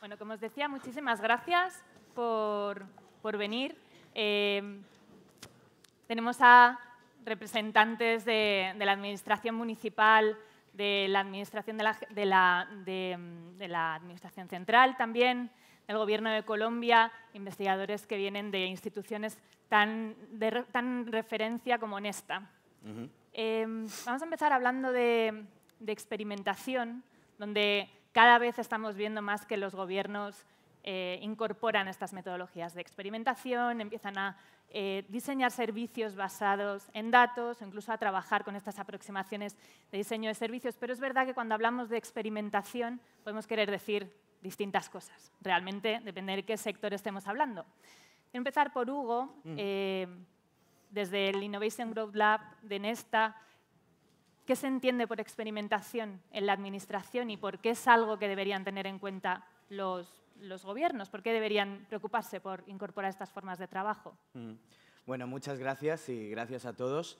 Bueno, como os decía, muchísimas gracias por, venir. Eh, tenemos a representantes de, la Administración Municipal, de la Administración, de la, Administración Central también, del Gobierno de Colombia, investigadores que vienen de instituciones tan, de, tan referencia como Nesta. Eh, vamos a empezar hablando de, de experimentación, donde cada vez estamos viendo más que los gobiernos eh, incorporan estas metodologías de experimentación, empiezan a eh, diseñar servicios basados en datos, incluso a trabajar con estas aproximaciones de diseño de servicios. Pero es verdad que cuando hablamos de experimentación podemos querer decir distintas cosas. Realmente depende de qué sector estemos hablando. Quiero empezar por Hugo. Mm. Eh, desde el Innovation Growth Lab de Nesta ¿Qué se entiende por experimentación en la Administración y por qué es algo que deberían tener en cuenta los, los gobiernos? ¿Por qué deberían preocuparse por incorporar estas formas de trabajo? Mm. Bueno, muchas gracias y gracias a todos.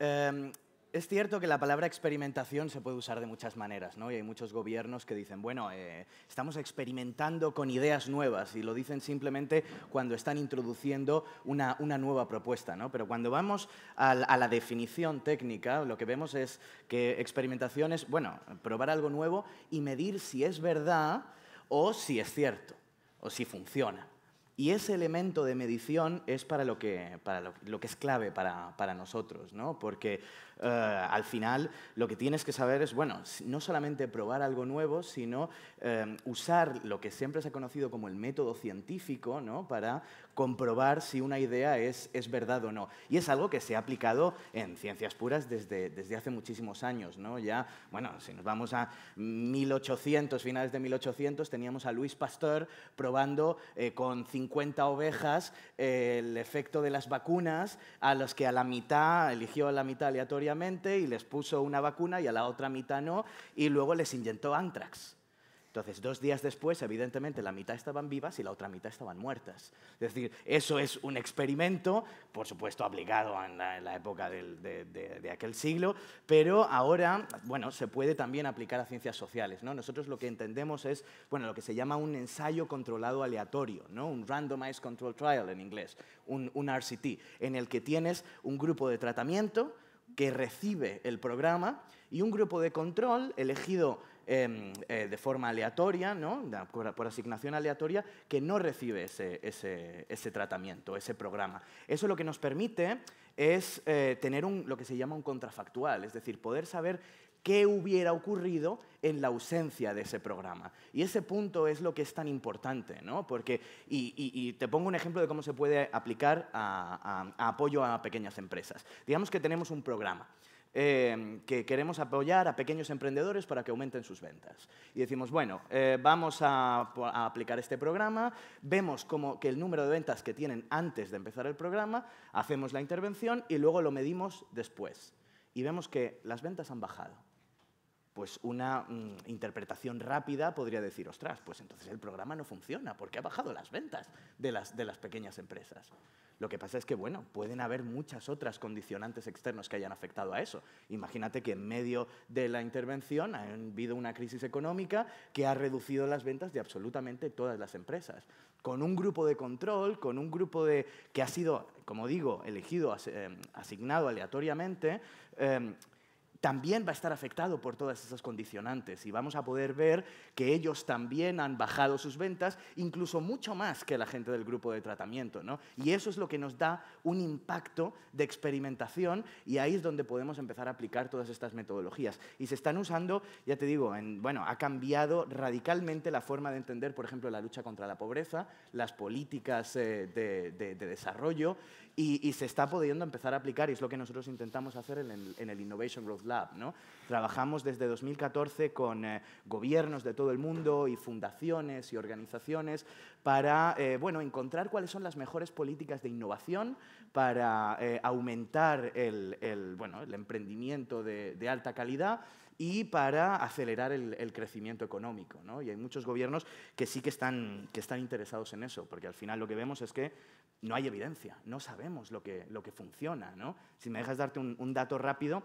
Em, es cierto que la palabra experimentación se puede usar de muchas maneras, ¿no? Y hay muchos gobiernos que dicen, bueno, eh, estamos experimentando con ideas nuevas, y lo dicen simplemente cuando están introduciendo una, nueva propuesta, ¿no? Pero cuando vamos a, la definición técnica, lo que vemos es que experimentación es, bueno, probar algo nuevo y medir si es verdad o si es cierto, o si funciona. Y ese elemento de medición es para lo que, para que es clave para, para nosotros, ¿no? Porque eh, al final lo que tienes que saber es, bueno, no solamente probar algo nuevo, sino eh, usar lo que siempre se ha conocido como el método científico para comprobar si una idea es, es verdad o no. Y es algo que se ha aplicado en ciencias puras desde, desde hace muchísimos años. ¿no? Ya, bueno, si nos vamos a 1800, finales de 1800, teníamos a Luis Pasteur probando eh, con 50 ovejas el efecto de las vacunas a los que a la mitad, eligió a la mitad aleatoria y les puso una vacuna y a la otra mitad no, y luego les inyectó antrax. Entonces, dos días después, evidentemente, la mitad estaban vivas y la otra mitad estaban muertas. Es decir, eso es un experimento, por supuesto, aplicado en la, época de, de, de, aquel siglo, pero ahora, bueno, se puede también aplicar a ciencias sociales. ¿no? Nosotros lo que entendemos es, bueno, lo que se llama un ensayo controlado aleatorio, ¿no? un randomized control trial en inglés, un, un RCT, en el que tienes un grupo de tratamiento que recibe el programa y un grupo de control elegido em, eh, de forma aleatoria, ¿no? por, asignación aleatoria, que no recibe ese, tratamiento, ese programa. Eso lo que nos permite es eh, tener un, lo que se llama un contrafactual, es decir, poder saber ¿Qué hubiera ocurrido en la ausencia de ese programa? Y ese punto es lo que es tan importante, ¿no? Porque, y, te pongo un ejemplo de cómo se puede aplicar a, apoyo a pequeñas empresas. Digamos que tenemos un programa. Eh, que queremos apoyar a pequeños emprendedores para que aumenten sus ventas. Y decimos, bueno, eh, vamos a, a, aplicar este programa, vemos como que el número de ventas que tienen antes de empezar el programa, hacemos la intervención y luego lo medimos después. Y vemos que las ventas han bajado pues una mm, interpretación rápida podría decir, ostras, pues entonces el programa no funciona, porque ha bajado las ventas de las, de las pequeñas empresas. Lo que pasa es que, bueno, pueden haber muchas otras condicionantes externos que hayan afectado a eso. Imagínate que en medio de la intervención ha habido una crisis económica que ha reducido las ventas de absolutamente todas las empresas. Con un grupo de control, con un grupo de, que ha sido, como digo, elegido, em, asignado aleatoriamente, em, también va a estar afectado por todas esas condicionantes y vamos a poder ver que ellos también han bajado sus ventas, incluso mucho más que la gente del grupo de tratamiento. Y eso es lo que nos da un impacto de experimentación y ahí es donde podemos empezar a aplicar todas estas metodologías. Y se están usando, ya te digo, bueno, ha cambiado radicalmente la forma de entender, por ejemplo, la lucha contra la pobreza, las políticas eh, de desarrollo y, se está pudiendo empezar a aplicar y es lo que nosotros intentamos hacer en el, Innovation Growth Lab. ¿no? Trabajamos desde 2014 con eh, gobiernos de todo el mundo y fundaciones y organizaciones para eh, encontrar cuáles son las mejores políticas de innovación para eh, aumentar el, emprendimiento de alta calidad y para acelerar el, crecimiento económico. ¿no? Y hay muchos gobiernos que sí que están, interesados en eso, porque al final lo que vemos es que no hay evidencia, no sabemos lo que, funciona. Si me dejas darte un, dato rápido,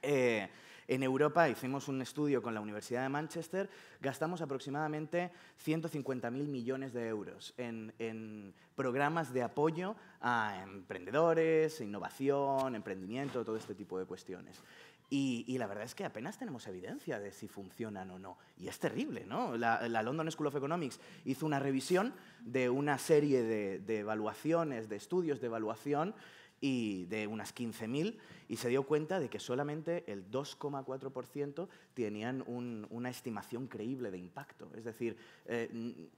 eh, en Europa hicimos un estudio con la Universidad de Manchester, gastamos aproximadamente 150.000 millones de euros en, programas de apoyo a emprendedores, innovación, emprendimiento, todo este tipo de cuestiones. Y, la verdad es que apenas tenemos evidencia de si funcionan o no. Y es terrible, ¿no? La, London School of Economics hizo una revisión de una serie de evaluaciones, de estudios de evaluación y de unas 15.000 y se dio cuenta de que solamente el 2,4% tenían una estimación creíble de impacto. Es decir, eh,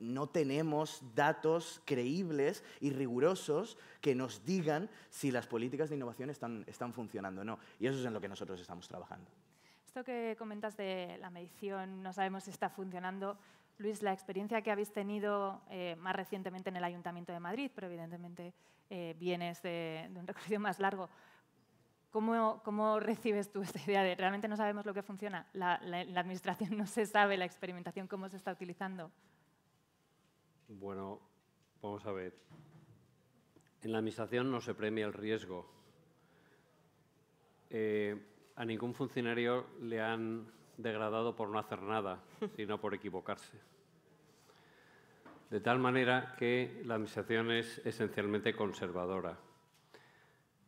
no tenemos datos creíbles y rigurosos que nos digan si las políticas de innovación están, están funcionando o no. Y eso es en lo que nosotros estamos trabajando. Esto que comentas de la medición, no sabemos si está funcionando, Luis, la experiencia que habéis tenido eh, más recientemente en el Ayuntamiento de Madrid, pero evidentemente eh, vienes de, un recorrido más largo. ¿Cómo, recibes tú esta idea de realmente no sabemos lo que funciona? La, la, administración no se sabe, la experimentación, cómo se está utilizando. Bueno, vamos a ver. En la administración no se premia el riesgo. Eh, a ningún funcionario le han degradado por no hacer nada, sino por equivocarse. De tal manera que la Administración es esencialmente conservadora.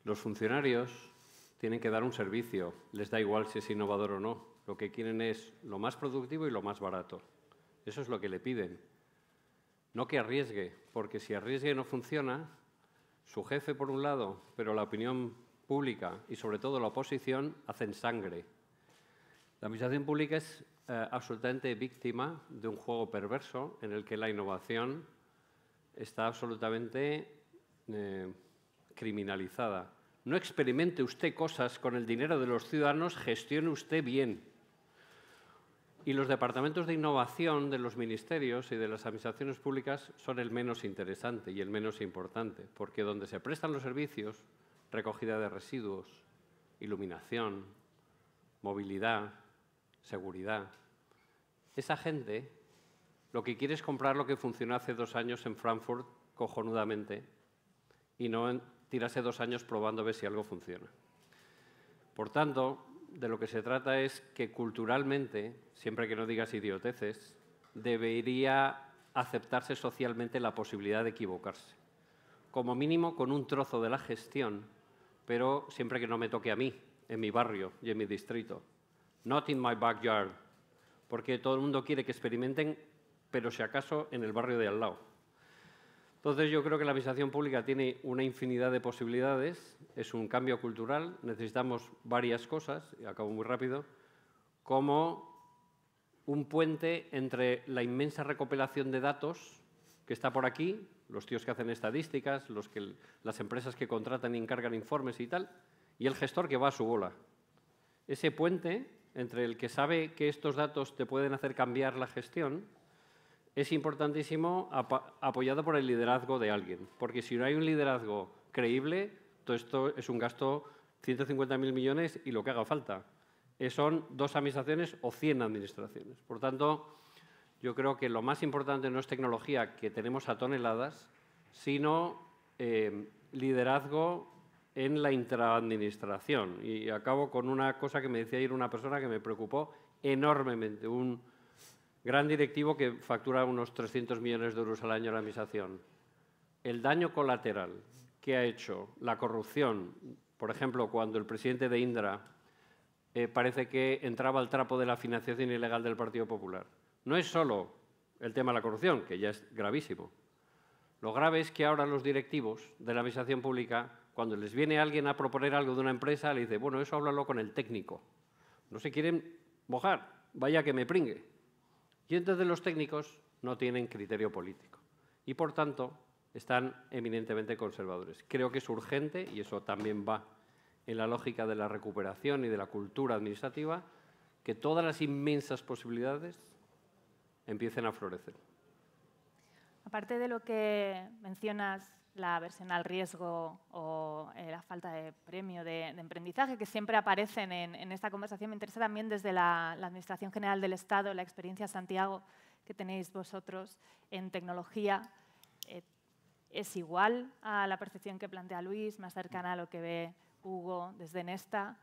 Los funcionarios tienen que dar un servicio, les da igual si es innovador o no, lo que quieren es lo más productivo y lo más barato. Eso es lo que le piden. No que arriesgue, porque si arriesgue no funciona, su jefe por un lado, pero la opinión pública y sobre todo la oposición hacen sangre la administración pública es eh, absolutamente víctima de un juego perverso en el que la innovación está absolutamente eh, criminalizada. No experimente usted cosas con el dinero de los ciudadanos, gestione usted bien. Y los departamentos de innovación de los ministerios y de las administraciones públicas son el menos interesante y el menos importante, porque donde se prestan los servicios, recogida de residuos, iluminación, movilidad, seguridad. Esa gente lo que quiere es comprar lo que funcionó hace dos años en Frankfurt cojonudamente y no tirarse dos años probando a ver si algo funciona. Por tanto, de lo que se trata es que culturalmente, siempre que no digas idioteces, debería aceptarse socialmente la posibilidad de equivocarse. Como mínimo con un trozo de la gestión, pero siempre que no me toque a mí, en mi barrio y en mi distrito not in my backyard, porque todo el mundo quiere que experimenten, pero si acaso en el barrio de al lado. Entonces yo creo que la administración pública tiene una infinidad de posibilidades, es un cambio cultural, necesitamos varias cosas, y acabo muy rápido, como un puente entre la inmensa recopilación de datos que está por aquí, los tíos que hacen estadísticas, las empresas que contratan y encargan informes y tal, y el gestor que va a su bola. Ese puente entre el que sabe que estos datos te pueden hacer cambiar la gestión es importantísimo apoyado por el liderazgo de alguien. Porque si no hay un liderazgo creíble, todo esto es un gasto 150.000 millones y lo que haga falta. son dos administraciones o 100 administraciones. Por tanto, yo creo que lo más importante no es tecnología que tenemos a toneladas, sino eh, liderazgo en la intraadministración. Y acabo con una cosa que me decía ayer una persona que me preocupó enormemente, un gran directivo que factura unos 300 millones de euros al año a la Administración. El daño colateral que ha hecho la corrupción, por ejemplo, cuando el presidente de Indra eh, parece que entraba al trapo de la financiación ilegal del Partido Popular. No es solo el tema de la corrupción, que ya es gravísimo. Lo grave es que ahora los directivos de la Administración Pública cuando les viene alguien a proponer algo de una empresa, le dice, bueno, eso háblalo con el técnico. No se quieren mojar, vaya que me pringue. Y entonces los técnicos no tienen criterio político y, por tanto, están eminentemente conservadores. Creo que es urgente, y eso también va en la lógica de la recuperación y de la cultura administrativa, que todas las inmensas posibilidades empiecen a florecer. Aparte de lo que mencionas la versión al riesgo o eh, la falta de premio de, de emprendizaje, que siempre aparecen en, esta conversación. Me interesa también desde la, Administración General del Estado, la experiencia Santiago que tenéis vosotros en tecnología. Eh, ¿Es igual a la percepción que plantea Luis, más cercana a lo que ve Hugo desde Nesta?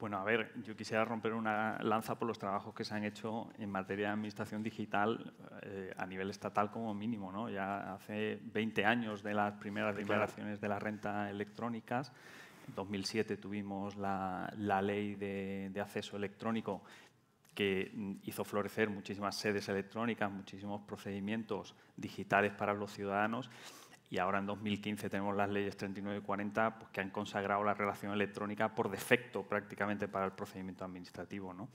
Bueno, a ver, yo quisiera romper una lanza por los trabajos que se han hecho en materia de administración digital eh, a nivel estatal como mínimo. ¿no? Ya hace 20 años de las primeras declaraciones de la renta electrónicas. En 2007 tuvimos la, ley de acceso electrónico que hizo florecer muchísimas sedes electrónicas, muchísimos procedimientos digitales para los ciudadanos y ahora en 2015 tenemos las leyes 39 y 40 pues, que han consagrado la relación electrónica por defecto prácticamente para el procedimiento administrativo. ¿no?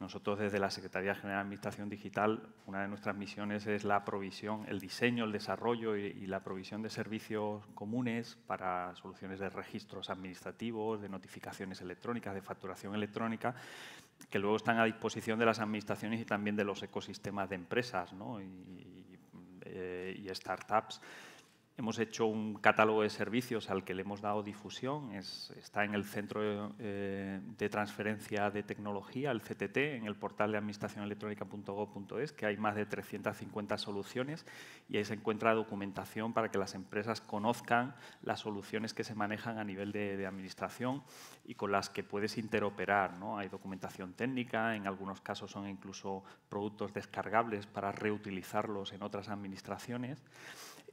Nosotros desde la Secretaría General de Administración Digital, una de nuestras misiones es la provisión, el diseño, el desarrollo y, la provisión de servicios comunes para soluciones de registros administrativos, de notificaciones electrónicas, de facturación electrónica, que luego están a disposición de las administraciones y también de los ecosistemas de empresas ¿no? y eh, startups. Hemos hecho un catálogo de servicios al que le hemos dado difusión. está en el Centro eh, de, Transferencia de Tecnología, el CTT, en el portal de administracionelectrónica.gov.es, que hay más de 350 soluciones y ahí se encuentra documentación para que las empresas conozcan las soluciones que se manejan a nivel de, administración y con las que puedes interoperar. ¿no? Hay documentación técnica, en algunos casos son incluso productos descargables para reutilizarlos en otras administraciones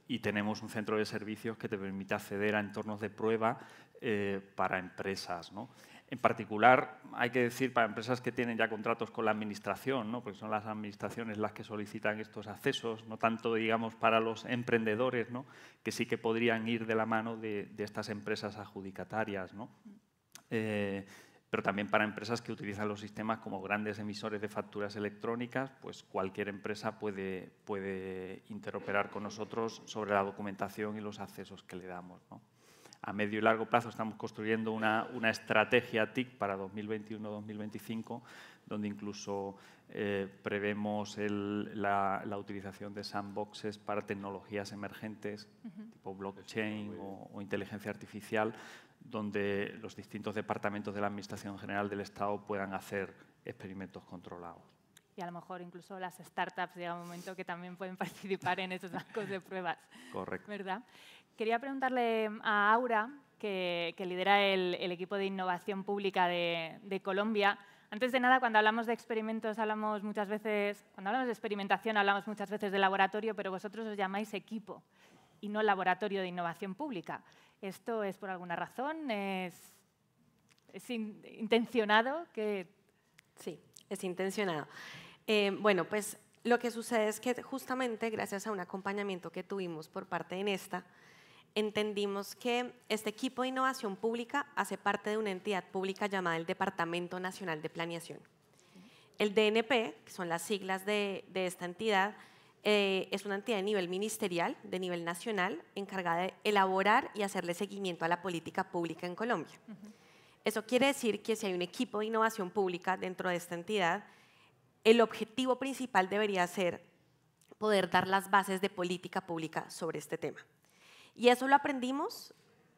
y tenemos un centro de servicios que te permite acceder a entornos de prueba eh, para empresas. En particular, hay que decir para empresas que tienen ya contratos con la administración, porque son las administraciones las que solicitan estos accesos, no tanto, digamos, para los emprendedores, ¿no? que sí que podrían ir de la mano de, estas empresas adjudicatarias. ¿no? Eh, pero también para empresas que utilizan los sistemas como grandes emisores de facturas electrónicas, pues cualquier empresa puede, puede interoperar con nosotros sobre la documentación y los accesos que le damos. A medio y largo plazo estamos construyendo una, estrategia TIC para 2021-2025, donde incluso eh, prevemos la, utilización de sandboxes para tecnologías emergentes, tipo blockchain o inteligencia artificial, donde los distintos departamentos de la Administración General del Estado puedan hacer experimentos controlados. Y a lo mejor incluso las startups llega un momento que también pueden participar en esos bancos de pruebas. Correcto. ¿Verdad? Quería preguntarle a Aura, que, que lidera el, el, equipo de innovación pública de, de Colombia, antes de nada, cuando hablamos de experimentos, hablamos muchas veces, cuando hablamos de experimentación, hablamos muchas veces de laboratorio, pero vosotros os llamáis equipo y no laboratorio de innovación pública. ¿Esto es por alguna razón? ¿Es, intencionado? Que... Sí, es intencionado. Eh, bueno, pues lo que sucede es que justamente gracias a un acompañamiento que tuvimos por parte de Nesta, entendimos que este equipo de innovación pública hace parte de una entidad pública llamada el Departamento Nacional de Planeación. El DNP, que son las siglas de esta entidad, eh, es una entidad de nivel ministerial, de nivel nacional, encargada de elaborar y hacerle seguimiento a la política pública en Colombia. Eso quiere decir que si hay un equipo de innovación pública dentro de esta entidad, el objetivo principal debería ser poder dar las bases de política pública sobre este tema. Y eso lo aprendimos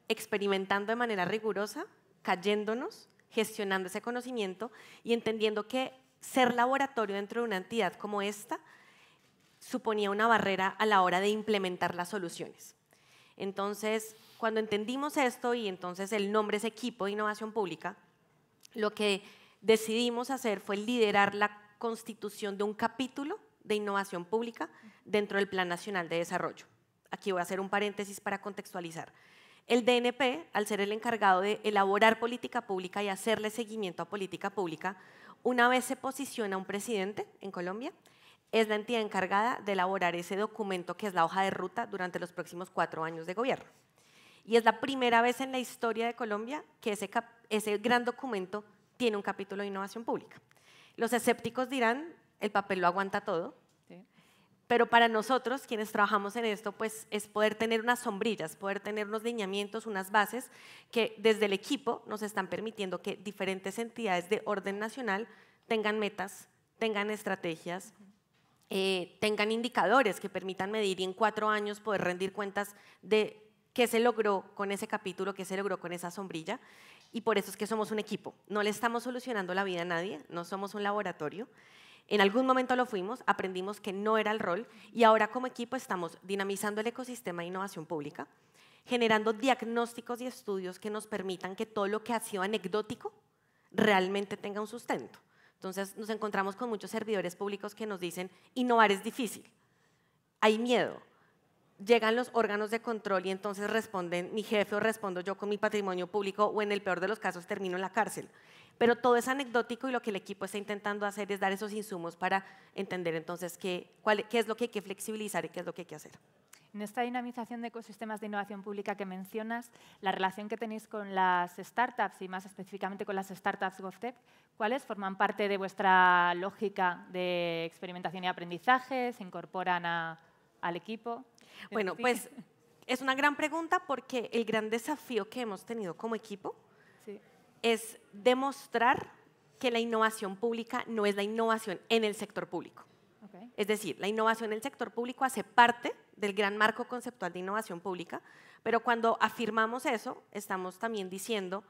experimentando de manera rigurosa, cayéndonos, gestionando ese conocimiento y entendiendo que ser laboratorio dentro de una entidad como esta suponía una barrera a la hora de implementar las soluciones. Entonces, cuando entendimos esto y entonces el nombre es Equipo de Innovación Pública, lo que decidimos hacer fue liderar la constitución de un capítulo de innovación pública dentro del Plan Nacional de Desarrollo. Aquí voy a hacer un paréntesis para contextualizar. El DNP, al ser el encargado de elaborar política pública y hacerle seguimiento a política pública, una vez se posiciona un presidente en Colombia, es la entidad encargada de elaborar ese documento que es la hoja de ruta durante los próximos cuatro años de gobierno. Y es la primera vez en la historia de Colombia que ese, gran documento tiene un capítulo de innovación pública. Los escépticos dirán, el papel lo aguanta todo, pero para nosotros, quienes trabajamos en esto, pues es poder tener unas sombrillas, poder tener unos lineamientos, unas bases que desde el equipo nos están permitiendo que diferentes entidades de orden nacional tengan metas, tengan estrategias, eh, tengan indicadores que permitan medir y en cuatro años poder rendir cuentas de qué se logró con ese capítulo, qué se logró con esa sombrilla. Y por eso es que somos un equipo. No le estamos solucionando la vida a nadie, no somos un laboratorio. En algún momento lo fuimos, aprendimos que no era el rol y ahora como equipo estamos dinamizando el ecosistema de innovación pública, generando diagnósticos y estudios que nos permitan que todo lo que ha sido anecdótico realmente tenga un sustento. Entonces nos encontramos con muchos servidores públicos que nos dicen, innovar es difícil, hay miedo. Llegan los órganos de control y entonces responden mi jefe o respondo yo con mi patrimonio público o en el peor de los casos termino en la cárcel pero todo es anecdótico y lo que el equipo está intentando hacer es dar esos insumos para entender entonces qué, es lo que hay que flexibilizar y qué es lo que hay que hacer. En esta dinamización de ecosistemas de innovación pública que mencionas, la relación que tenéis con las startups y más específicamente con las startups GovTech, ¿cuáles forman parte de vuestra lógica de experimentación y aprendizaje? ¿Se incorporan al equipo? Bueno, pues es una gran pregunta porque el gran desafío que hemos tenido como equipo es demostrar que la innovación pública no es la innovación en el sector público. Es decir, la innovación en el sector público hace parte del gran marco conceptual de innovación pública, pero cuando afirmamos eso, estamos también diciendo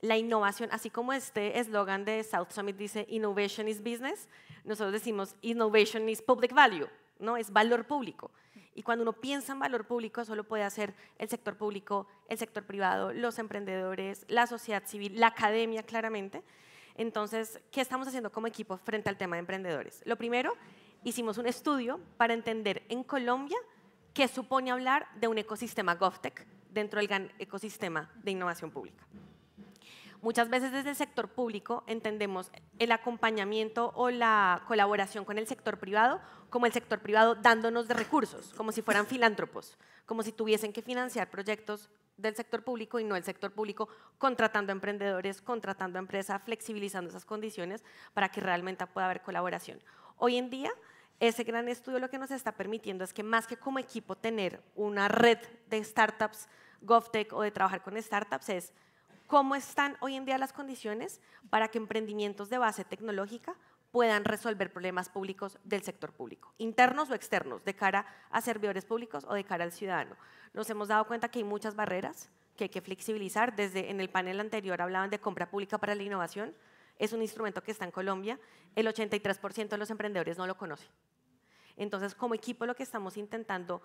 la innovación, así como este eslogan de South Summit dice Innovation is Business, nosotros decimos Innovation is Public Value, ¿no? es valor público. Y cuando uno piensa en valor público, solo puede hacer el sector público, el sector privado, los emprendedores, la sociedad civil, la academia, claramente. Entonces, ¿qué estamos haciendo como equipo frente al tema de emprendedores? Lo primero, hicimos un estudio para entender en Colombia qué supone hablar de un ecosistema GovTech dentro del gran ecosistema de innovación pública. Muchas veces desde el sector público entendemos el acompañamiento o la colaboración con el sector privado como el sector privado dándonos de recursos, como si fueran filántropos, como si tuviesen que financiar proyectos del sector público y no el sector público contratando emprendedores, contratando empresas, flexibilizando esas condiciones para que realmente pueda haber colaboración. Hoy en día, ese gran estudio lo que nos está permitiendo es que más que como equipo tener una red de startups, GovTech o de trabajar con startups es ¿Cómo están hoy en día las condiciones para que emprendimientos de base tecnológica puedan resolver problemas públicos del sector público, internos o externos, de cara a servidores públicos o de cara al ciudadano? Nos hemos dado cuenta que hay muchas barreras que hay que flexibilizar. Desde en el panel anterior hablaban de compra pública para la innovación. Es un instrumento que está en Colombia. El 83% de los emprendedores no lo conocen. Entonces, como equipo, lo que estamos intentando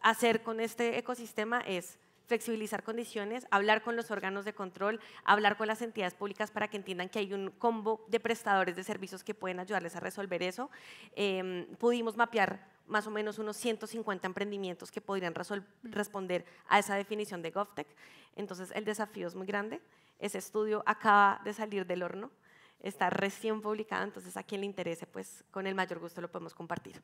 hacer con este ecosistema es flexibilizar condiciones, hablar con los órganos de control, hablar con las entidades públicas para que entiendan que hay un combo de prestadores de servicios que pueden ayudarles a resolver eso. Em, pudimos mapear más o menos unos 150 emprendimientos que podrían mm. responder a esa definición de GovTech. Entonces, el desafío es muy grande. Ese estudio acaba de salir del horno, está recién publicado, entonces a quien le interese, pues con el mayor gusto lo podemos compartir.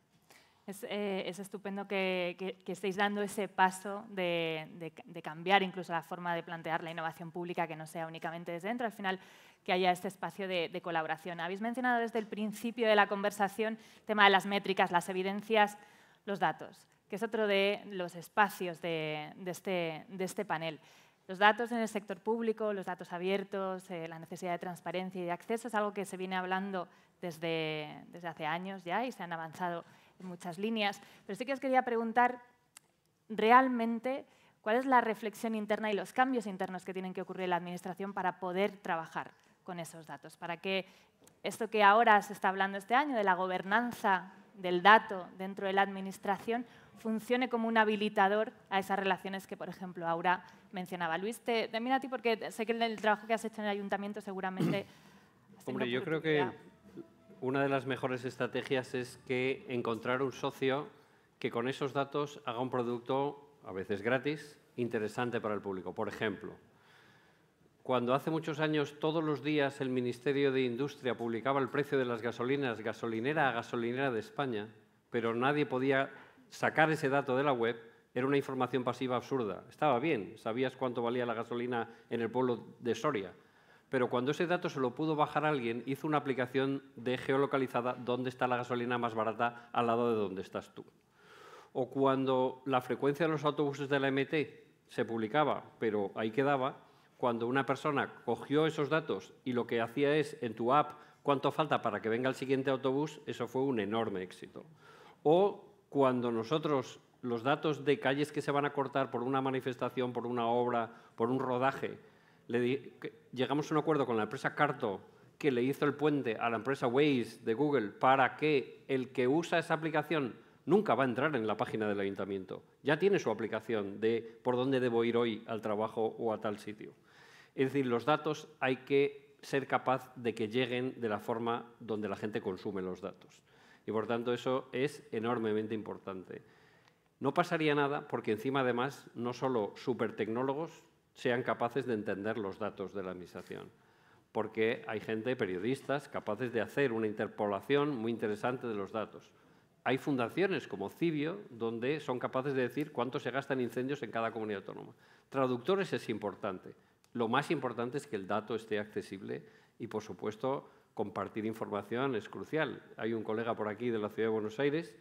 Eh, es, estupendo que, estéis dando ese paso de, cambiar incluso la forma de plantear la innovación pública, que no sea únicamente desde dentro, al final que haya este espacio de, colaboración. Habéis mencionado desde el principio de la conversación el tema de las métricas, las evidencias, los datos, que es otro de los espacios de, este, este, panel. Los datos en el sector público, los datos abiertos, eh, la necesidad de transparencia y de acceso es algo que se viene hablando desde, desde hace años ya y se han avanzado en muchas líneas, pero sí que os quería preguntar realmente cuál es la reflexión interna y los cambios internos que tienen que ocurrir en la Administración para poder trabajar con esos datos, para que esto que ahora se está hablando este año de la gobernanza del dato dentro de la Administración funcione como un habilitador a esas relaciones que, por ejemplo, Aura mencionaba. Luis, te, te a ti porque sé que el trabajo que has hecho en el ayuntamiento seguramente... Hombre, yo creo que una de las mejores estrategias es que encontrar un socio que con esos datos haga un producto, a veces gratis, interesante para el público. Por ejemplo, cuando hace muchos años todos los días el Ministerio de Industria publicaba el precio de las gasolinas, gasolinera a gasolinera de España, pero nadie podía sacar ese dato de la web, era una información pasiva absurda. Estaba bien, sabías cuánto valía la gasolina en el pueblo de Soria, pero cuando ese dato se lo pudo bajar alguien, hizo una aplicación de geolocalizada dónde está la gasolina más barata al lado de donde estás tú. O cuando la frecuencia de los autobuses de la MT se publicaba, pero ahí quedaba, cuando una persona cogió esos datos y lo que hacía es en tu app cuánto falta para que venga el siguiente autobús, eso fue un enorme éxito. O cuando nosotros los datos de calles que se van a cortar por una manifestación, por una obra, por un rodaje, le llegamos a un acuerdo con la empresa Carto que le hizo el puente a la empresa Waze de Google para que el que usa esa aplicación nunca va a entrar en la página del ayuntamiento. Ya tiene su aplicación de por dónde debo ir hoy al trabajo o a tal sitio. Es decir, los datos hay que ser capaz de que lleguen de la forma donde la gente consume los datos. Y por tanto eso es enormemente importante. No pasaría nada porque encima además no solo supertecnólogos, sean capaces de entender los datos de la Administración. Porque hay gente, periodistas, capaces de hacer una interpolación muy interesante de los datos. Hay fundaciones como Cibio, donde son capaces de decir cuánto se gastan incendios en cada comunidad autónoma. Traductores es importante. Lo más importante es que el dato esté accesible y, por supuesto, compartir información es crucial. Hay un colega por aquí de la Ciudad de Buenos Aires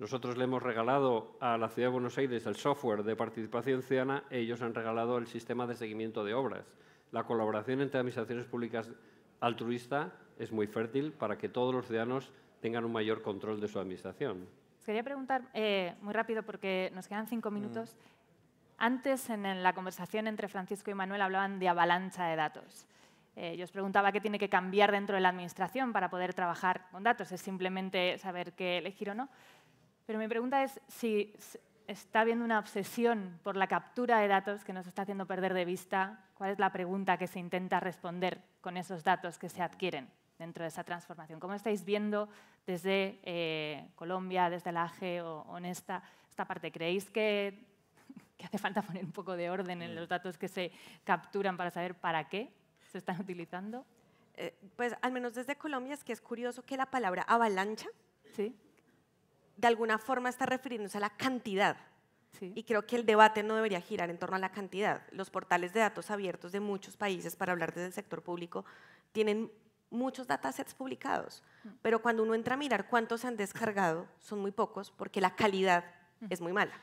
nosotros le hemos regalado a la Ciudad de Buenos Aires el software de participación ciudadana, ellos han regalado el sistema de seguimiento de obras. La colaboración entre administraciones públicas altruista es muy fértil para que todos los ciudadanos tengan un mayor control de su administración. Quería preguntar eh, muy rápido porque nos quedan cinco mm. minutos. Antes, en la conversación entre Francisco y Manuel, hablaban de avalancha de datos. Eh, yo os preguntaba qué tiene que cambiar dentro de la Administración para poder trabajar con datos. ¿Es simplemente saber qué elegir o no? Pero mi pregunta es si está habiendo una obsesión por la captura de datos que nos está haciendo perder de vista cuál es la pregunta que se intenta responder con esos datos que se adquieren dentro de esa transformación. ¿Cómo estáis viendo desde eh, Colombia, desde la AGE o, honesta esta, parte? ¿Creéis que, hace falta poner un poco de orden en mm. los datos que se capturan para saber para qué se están utilizando? Eh, pues al menos desde Colombia es que es curioso que la palabra avalancha ¿Sí? de alguna forma está refiriéndose a la cantidad. Y creo que el debate no debería girar en torno a la cantidad. Los portales de datos abiertos de muchos países para hablar desde el sector público tienen muchos datasets publicados, mm. pero cuando uno entra a mirar cuántos se han descargado, son muy pocos porque la calidad mm. es muy mala.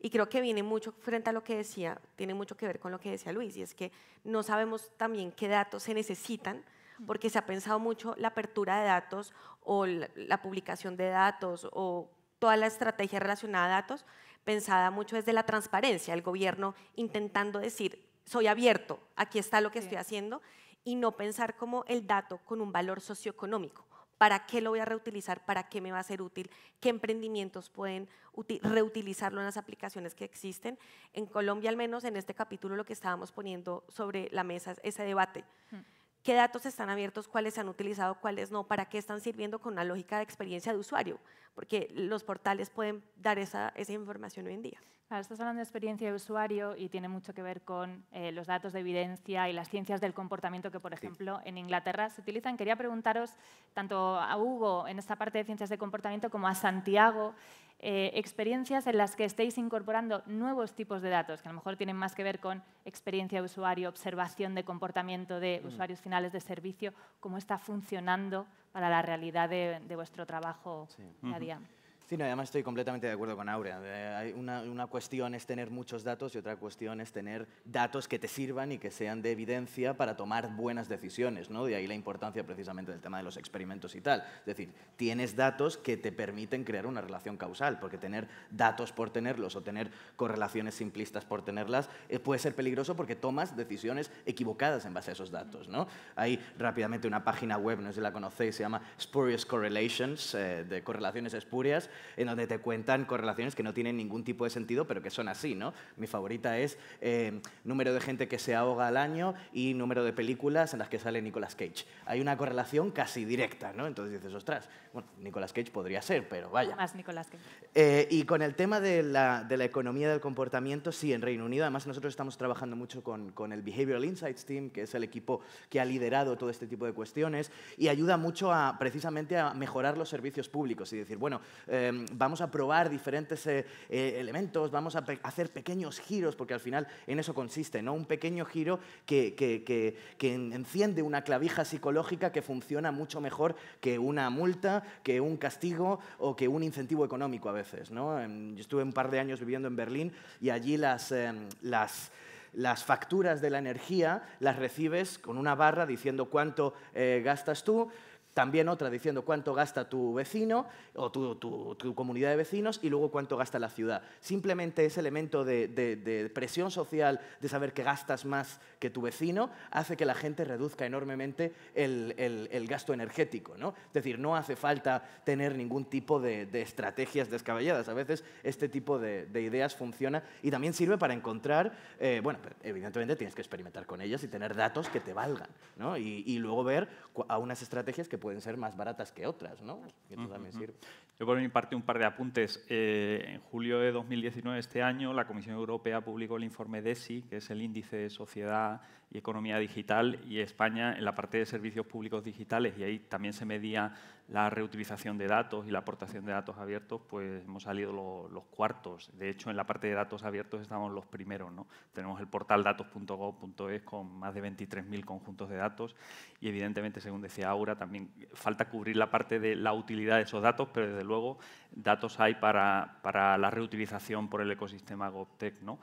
Y creo que viene mucho frente a lo que decía, tiene mucho que ver con lo que decía Luis, y es que no sabemos también qué datos se necesitan porque se ha pensado mucho la apertura de datos o la publicación de datos o toda la estrategia relacionada a datos pensada mucho es de la transparencia, el gobierno intentando decir, soy abierto, aquí está lo que estoy haciendo, y no pensar como el dato con un valor socioeconómico. ¿Para qué lo voy a reutilizar? ¿Para qué me va a ser útil? ¿Qué emprendimientos pueden reutilizarlo en las aplicaciones que existen? En Colombia, al menos en este capítulo, lo que estábamos poniendo sobre la mesa es ese debate qué datos están abiertos, cuáles se han utilizado, cuáles no, para qué están sirviendo con una lógica de experiencia de usuario, porque los portales pueden dar esa, esa información hoy en día. Esto estás hablando de experiencia de usuario y tiene mucho que ver con eh, los datos de evidencia y las ciencias del comportamiento que, por ejemplo, en Inglaterra se utilizan. Quería preguntaros tanto a Hugo en esta parte de ciencias de comportamiento como a Santiago, eh, experiencias en las que estéis incorporando nuevos tipos de datos, que a lo mejor tienen más que ver con experiencia de usuario, observación de comportamiento de mm. usuarios finales de servicio, cómo está funcionando para la realidad de, vuestro trabajo día a día. Sí, además estoy completamente de acuerdo con Aurea. Eh, una, una, cuestión es tener muchos datos y otra cuestión es tener datos que te sirvan y que sean de evidencia para tomar buenas decisiones, ¿no? De ahí la importancia precisamente del tema de los experimentos y tal. Es decir, tienes datos que te permiten crear una relación causal, porque tener datos por tenerlos o tener correlaciones simplistas por tenerlas eh, puede ser peligroso porque tomas decisiones equivocadas en base a esos datos, ¿no? Hay rápidamente una página web, no sé si la conocéis, se llama Spurious Correlations, eh, de correlaciones espurias, en donde te cuentan correlaciones que no tienen ningún tipo de sentido, pero que son así, ¿no? Mi favorita es eh, número de gente que se ahoga al año y número de películas en las que sale Nicolas Cage. Hay una correlación casi directa, ¿no? Entonces dices, ostras, bueno, Nicolas Cage podría ser, pero vaya. Más Nicolas Cage. Eh, y con el tema de la, de la, economía del comportamiento, sí, en Reino Unido, además nosotros estamos trabajando mucho con, con el Behavioral Insights Team, que es el equipo que ha liderado todo este tipo de cuestiones y ayuda mucho a, precisamente a mejorar los servicios públicos y decir, bueno, eh, Em, vamos a probar diferentes eh, eh, elementos, vamos a hacer pequeños giros, porque al final en eso consiste, ¿no? Un pequeño giro que, enciende una clavija psicológica que funciona mucho mejor que una multa, que un castigo o que un incentivo económico a veces, ¿no? Em, yo estuve un par de años viviendo en Berlín y allí las, em, facturas de la energía las recibes con una barra diciendo cuánto eh, gastas tú, también otra diciendo cuánto gasta tu vecino o tu, tu, comunidad de vecinos y luego cuánto gasta la ciudad. Simplemente ese elemento de, de, presión social, de saber que gastas más que tu vecino, hace que la gente reduzca enormemente el, el, el gasto energético. ¿no? Es decir, no hace falta tener ningún tipo de, de estrategias descabelladas. A veces este tipo de, de, ideas funciona y también sirve para encontrar, eh, bueno, evidentemente tienes que experimentar con ellas y tener datos que te valgan, ¿no? y, y luego ver a unas estrategias que pueden ser más baratas que otras, ¿no? Yo por mi parte un par de apuntes. Eh, en julio de 2019, este año, la Comisión Europea publicó el informe DESI, que es el índice de sociedad y economía digital, y España en la parte de servicios públicos digitales, y ahí también se medía la reutilización de datos y la aportación de datos abiertos, pues hemos salido los cuartos. De hecho, en la parte de datos abiertos estamos los primeros. ¿no? Tenemos el portal datos.gov.es con más de 23.000 conjuntos de datos y, evidentemente, según decía Aura, también falta cubrir la parte de la utilidad de esos datos, pero, desde luego, datos hay para, la reutilización por el ecosistema GovTech. ¿no?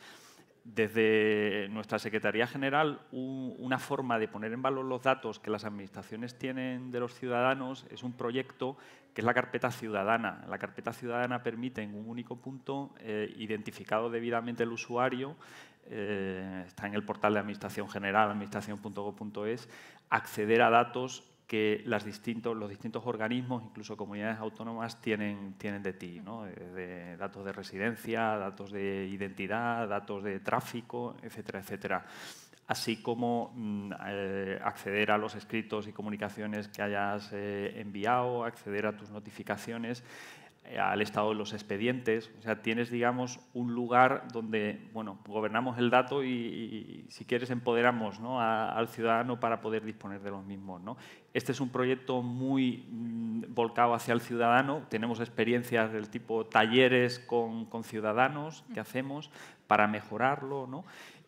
desde nuestra Secretaría General una forma de poner en valor los datos que las administraciones tienen de los ciudadanos es un proyecto que es la carpeta ciudadana. La carpeta ciudadana permite en un único punto, eh, identificado debidamente el usuario, eh, está en el portal de Administración General, administración.gov.es, acceder a datos que los distintos organismos, incluso comunidades autónomas, tienen, de ti. ¿no? De, datos de residencia, datos de identidad, datos de tráfico, etcétera, etcétera. Así como mm, eh, acceder a los escritos y comunicaciones que hayas eh, enviado, acceder a tus notificaciones eh, al estado de los expedientes. O sea, tienes, digamos, un lugar donde, bueno, gobernamos el dato y, si quieres, empoderamos al ciudadano para poder disponer de los mismos. ¿no? Este es un proyecto muy mm, volcado hacia el ciudadano. Tenemos experiencias del tipo talleres con, con ciudadanos que hacemos para mejorarlo, ¿no?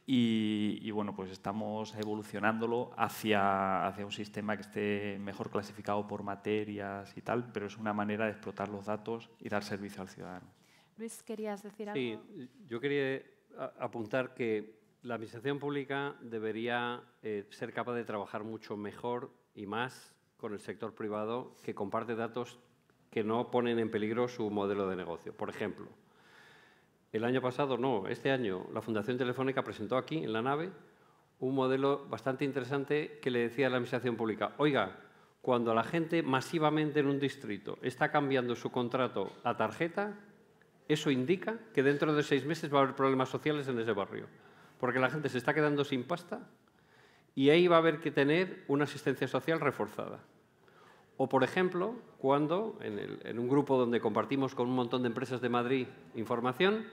Y, bueno, pues estamos evolucionándolo hacia, un sistema que esté mejor clasificado por materias y tal, pero es una manera de explotar los datos y dar servicio al ciudadano. Luis, ¿querías decir algo? Sí, yo quería apuntar que la Administración Pública debería eh, ser capaz de trabajar mucho mejor y más con el sector privado que comparte datos que no ponen en peligro su modelo de negocio. Por ejemplo, el año pasado, no, este año, la Fundación Telefónica presentó aquí, en la nave, un modelo bastante interesante que le decía a la Administración Pública, oiga, cuando la gente masivamente en un distrito está cambiando su contrato a tarjeta, eso indica que dentro de seis meses va a haber problemas sociales en ese barrio, porque la gente se está quedando sin pasta y ahí va a haber que tener una asistencia social reforzada. O, por ejemplo, cuando en, un grupo donde compartimos con un montón de empresas de Madrid información,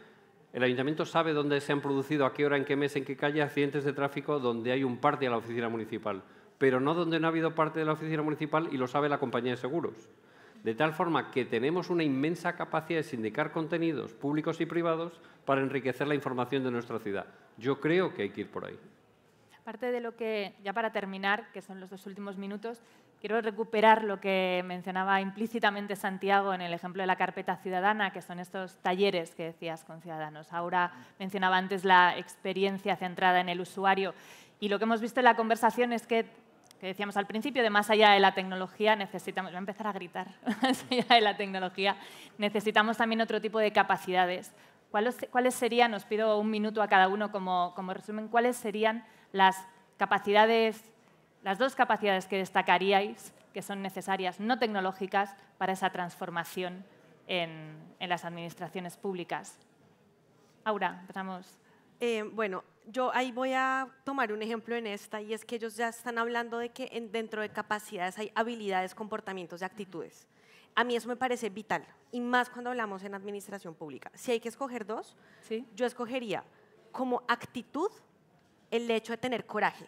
el ayuntamiento sabe dónde se han producido, a qué hora, en qué mes, en qué calle accidentes de tráfico donde hay un parte a la oficina municipal, pero no donde no ha habido parte de la oficina municipal y lo sabe la compañía de seguros. De tal forma que tenemos una inmensa capacidad de sindicar contenidos públicos y privados para enriquecer la información de nuestra ciudad. Yo creo que hay que ir por ahí. Aparte de lo que, ya para terminar, que son los dos últimos minutos, Quiero recuperar lo que mencionaba implícitamente Santiago en el ejemplo de la carpeta ciudadana, que son estos talleres que decías con ciudadanos. Ahora mencionaba antes la experiencia centrada en el usuario y lo que hemos visto en la conversación es que, que decíamos al principio, de más allá de la tecnología necesitamos, voy a empezar a gritar, más allá de la tecnología, necesitamos también otro tipo de capacidades. ¿Cuáles, serían, os pido un minuto a cada uno como, como resumen, cuáles serían las capacidades las dos capacidades que destacaríais que son necesarias, no tecnológicas, para esa transformación en, en las administraciones públicas. Aura, empezamos. Eh, bueno, yo ahí voy a tomar un ejemplo en esta y es que ellos ya están hablando de que dentro de capacidades hay habilidades, comportamientos y actitudes. A mí eso me parece vital y más cuando hablamos en administración pública. Si hay que escoger dos, yo escogería como actitud el hecho de tener coraje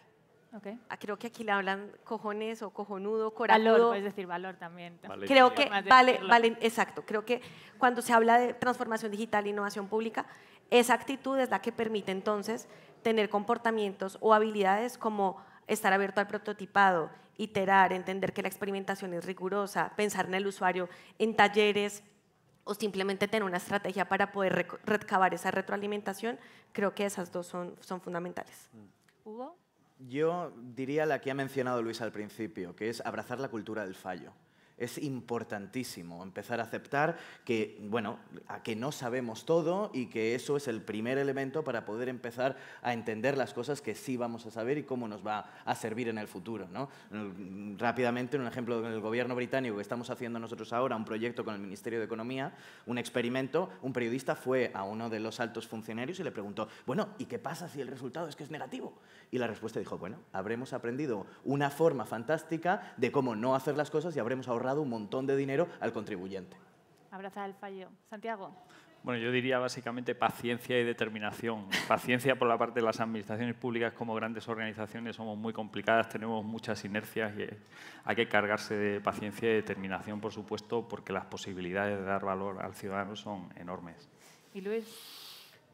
Ah, creo que aquí le hablan cojones o cojonudo, corazón. Valor, puedes decir valor también. Creo que, vale, vale, exacto. Creo que cuando se habla de transformación digital e innovación pública, esa actitud es la que permite entonces tener comportamientos o habilidades como estar abierto al prototipado, iterar, entender que la experimentación es rigurosa, pensar en el usuario en talleres o simplemente tener una estrategia para poder recabar esa retroalimentación, creo que esas dos son, son fundamentales. Hugo. Yo diría la que ha mencionado Luis al principio, que es abrazar la cultura del fallo es importantísimo empezar a aceptar que, bueno, a que no sabemos todo y que eso es el primer elemento para poder empezar a entender las cosas que sí vamos a saber y cómo nos va a servir en el futuro. ¿no? Rápidamente, un ejemplo del gobierno británico que estamos haciendo nosotros ahora, un proyecto con el Ministerio de Economía, un experimento, un periodista fue a uno de los altos funcionarios y le preguntó, bueno, ¿y qué pasa si el resultado es que es negativo? Y la respuesta dijo, bueno, habremos aprendido una forma fantástica de cómo no hacer las cosas y habremos ahorrado un montón de dinero al contribuyente. Abraza el fallo. Santiago. Bueno, yo diría básicamente paciencia y determinación. Paciencia por la parte de las administraciones públicas como grandes organizaciones, somos muy complicadas, tenemos muchas inercias y hay que cargarse de paciencia y determinación, por supuesto, porque las posibilidades de dar valor al ciudadano son enormes. ¿Y Luis?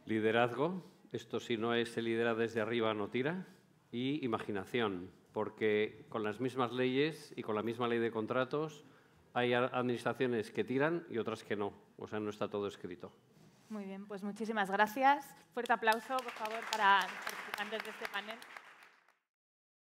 Liderazgo, esto si no es el liderazgo desde arriba no tira, y imaginación porque con las mismas leyes y con la misma ley de contratos hay administraciones que tiran y otras que no. O sea, no está todo escrito. Muy bien, pues muchísimas gracias. Fuerte aplauso, por favor, para los participantes de este panel.